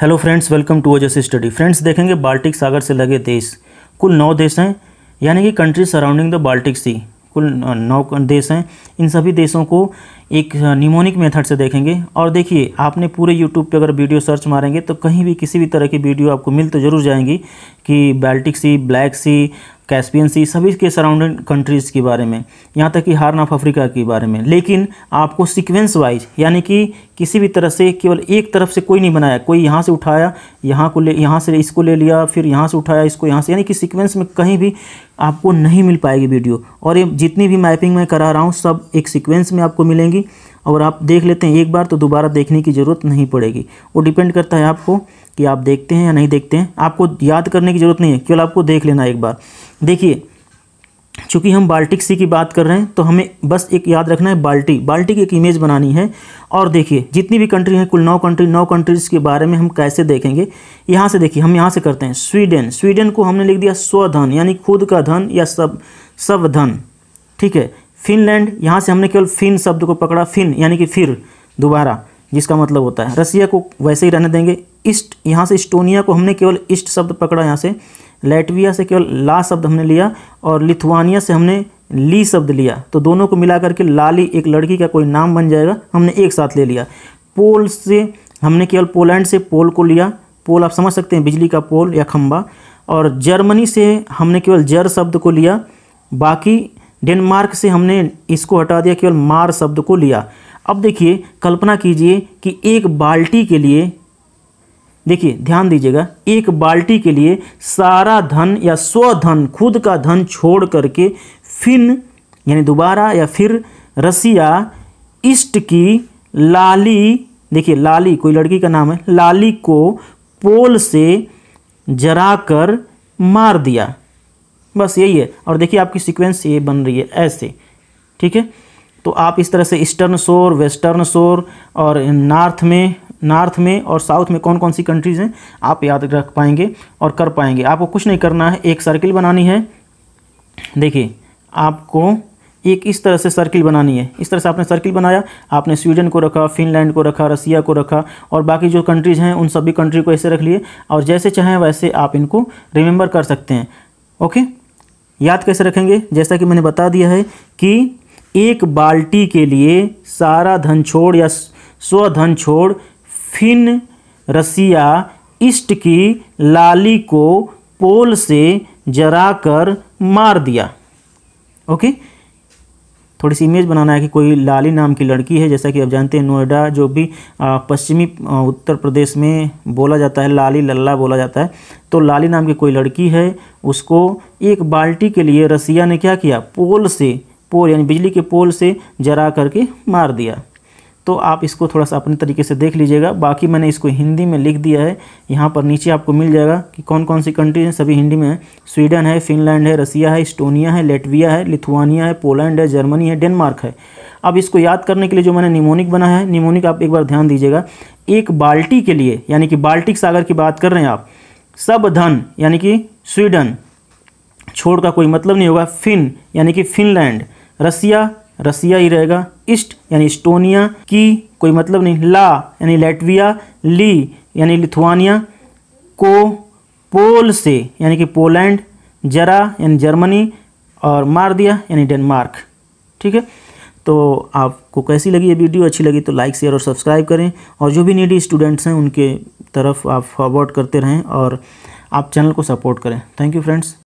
hello friends welcome to अजस study friends देखेंगे Baltic सागर से लगे देश कुल नौ देश हैं यानी कि country surrounding the Baltic sea कुल नौ देश हैं इन सभी देशों को एक निमोनिक मेथड से देखेंगे और देखिए आपने पूरे यूट्यूब पे अगर वीडियो सर्च मारेंगे तो कहीं भी किसी भी तरह की वीडियो आपको मिल तो ज़रूर जाएंगी कि Baltic sea black sea Caspian sea सभी के सराउंडिंग कंट्रीज़ के बारे में यहाँ तक कि हार्न ऑफ अफ्रीका के बारे में लेकिन आपको सिक्वेंस वाइज यानी कि किसी भी तरह से केवल एक तरफ से कोई नहीं बनाया कोई यहाँ से उठाया यहाँ को ले यहाँ से इसको ले लिया फिर यहाँ से उठाया इसको यहाँ से यानी कि सिक्वेंस में कहीं भी आपको नहीं मिल पाएगी वीडियो और ये जितनी भी मैपिंग मैं करा रहा हूँ सब एक सिक्वेंस में आपको मिलेंगी जाएगी और आप देख लेते हैं एक बार तो दोबारा देखने की ज़रूरत नहीं पड़ेगी वो डिपेंड करता है आपको कि आप देखते हैं या नहीं देखते हैं आपको याद करने की ज़रूरत नहीं है केवल आपको देख लेना एक बार देखिए चूँकि हम बाल्टिक सी की बात कर रहे हैं तो हमें बस एक याद रखना है बाल्टी बाल्टी की एक इमेज बनानी है और देखिए जितनी भी कंट्री हैं कुल नौ कंट्री नौ कंट्रीज़ के बारे में हम कैसे देखेंगे यहाँ से देखिए हम यहाँ से करते हैं स्वीडन स्वीडन को हमने लिख दिया स्वधन यानी खुद का धन या सब सब धन ठीक है फिनलैंड यहाँ से हमने केवल फिन शब्द को पकड़ा फिन यानी कि फिर दोबारा जिसका मतलब होता है रसिया को वैसे ही रहने देंगे ईस्ट यहाँ से इस्टोनिया को हमने केवल ईस्ट शब्द पकड़ा यहाँ से लेटविया से केवल ला शब्द हमने लिया और लिथुआनिया से हमने ली शब्द लिया तो दोनों को मिला करके लाली एक लड़की का कोई नाम बन जाएगा हमने एक साथ ले लिया पोल से हमने केवल पोलैंड से पोल को लिया पोल आप समझ सकते हैं बिजली का पोल या खम्बा और जर्मनी से हमने केवल जर शब्द को लिया बाकी डेनमार्क से हमने इसको हटा दिया केवल मार शब्द को लिया अब देखिए कल्पना कीजिए कि एक बाल्टी के लिए देखिए ध्यान दीजिएगा एक बाल्टी के लिए सारा धन या स्वधन खुद का धन छोड़ करके फिन यानी दोबारा या फिर रसिया इष्ट की लाली देखिए लाली कोई लड़की का नाम है लाली को पोल से जरा कर मार दिया बस यही है और देखिए आपकी सीक्वेंस ये बन रही है ऐसे ठीक है तो आप इस तरह से ईस्टर्न शोर वेस्टर्न शोर और नॉर्थ में नॉर्थ में और साउथ में कौन कौन सी कंट्रीज़ हैं आप याद रख पाएंगे और कर पाएंगे आपको कुछ नहीं करना है एक सर्किल बनानी है देखिए आपको एक इस तरह से सर्किल बनानी है इस तरह से आपने सर्किल बनाया आपने स्वीडन को रखा फिनलैंड को रखा रसिया को रखा और बाकी जो कंट्रीज़ हैं उन सभी कंट्री को ऐसे रख लिए और जैसे चाहें वैसे आप इनको रिमेंबर कर सकते हैं ओके याद कैसे रखेंगे जैसा कि मैंने बता दिया है कि एक बाल्टी के लिए सारा धन छोड़ या स्वधन छोड़ फिन रसिया इष्ट की लाली को पोल से जराकर मार दिया ओके थोड़ी सी इमेज बनाना है कि कोई लाली नाम की लड़की है जैसा कि आप जानते हैं नोएडा जो भी पश्चिमी उत्तर प्रदेश में बोला जाता है लाली लल्ला बोला जाता है तो लाली नाम की कोई लड़की है उसको एक बाल्टी के लिए रसिया ने क्या किया पोल से पोल यानी बिजली के पोल से जरा करके मार दिया तो आप इसको थोड़ा सा अपने तरीके से देख लीजिएगा बाकी मैंने इसको हिंदी में लिख दिया है यहाँ पर नीचे आपको मिल जाएगा कि कौन कौन सी कंट्री हैं सभी हिंदी में है स्वीडन है फिनलैंड है रसिया है इस्टोनिया है लेटविया है लिथुआनिया है पोलैंड है जर्मनी है डेनमार्क है अब इसको याद करने के लिए जो मैंने निमोनिक बनाया है निमोनिक आप एक बार ध्यान दीजिएगा एक बाल्टी के लिए यानी कि बाल्टिक सागर की बात कर रहे हैं आप सब धन यानी कि स्वीडन छोड़ का कोई मतलब नहीं होगा फिन यानी कि फिनलैंड रसिया रसिया ही रहेगा ईस्ट यानी इस्टोनिया की कोई मतलब नहीं ला यानी लेटविया ली यानी लिथुआनिया को पोल से यानी कि पोलैंड जरा यानी जर्मनी और मार दिया यानी डेनमार्क ठीक है तो आपको कैसी लगी ये वीडियो अच्छी लगी तो लाइक शेयर और सब्सक्राइब करें और जो भी नीडी स्टूडेंट्स हैं उनके तरफ आप फॉरवर्ड करते रहें और आप चैनल को सपोर्ट करें थैंक यू फ्रेंड्स